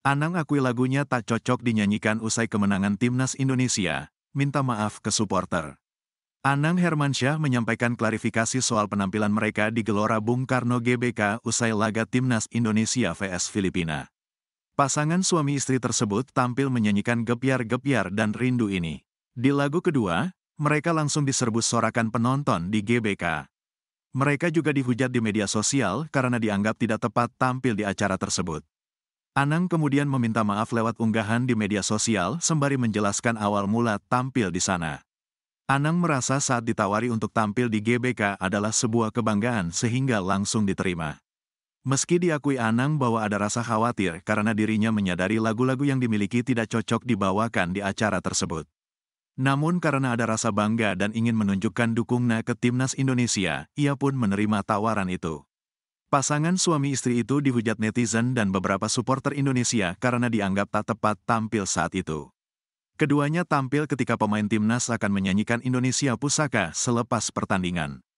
Anang akui lagunya tak cocok dinyanyikan usai kemenangan timnas Indonesia, minta maaf ke supporter. Anang Hermansyah menyampaikan klarifikasi soal penampilan mereka di Gelora Bung Karno GBK usai laga timnas Indonesia vs Filipina. Pasangan suami istri tersebut tampil menyanyikan gepiar-gepiar dan rindu ini. Di lagu kedua, mereka langsung diserbu sorakan penonton di GBK. Mereka juga dihujat di media sosial karena dianggap tidak tepat tampil di acara tersebut. Anang kemudian meminta maaf lewat unggahan di media sosial sembari menjelaskan awal mula tampil di sana. Anang merasa saat ditawari untuk tampil di GBK adalah sebuah kebanggaan sehingga langsung diterima. Meski diakui Anang bahwa ada rasa khawatir karena dirinya menyadari lagu-lagu yang dimiliki tidak cocok dibawakan di acara tersebut. Namun karena ada rasa bangga dan ingin menunjukkan dukungnya ke Timnas Indonesia, ia pun menerima tawaran itu. Pasangan suami istri itu dihujat netizen dan beberapa supporter Indonesia karena dianggap tak tepat tampil saat itu. Keduanya tampil ketika pemain timnas akan menyanyikan Indonesia Pusaka selepas pertandingan.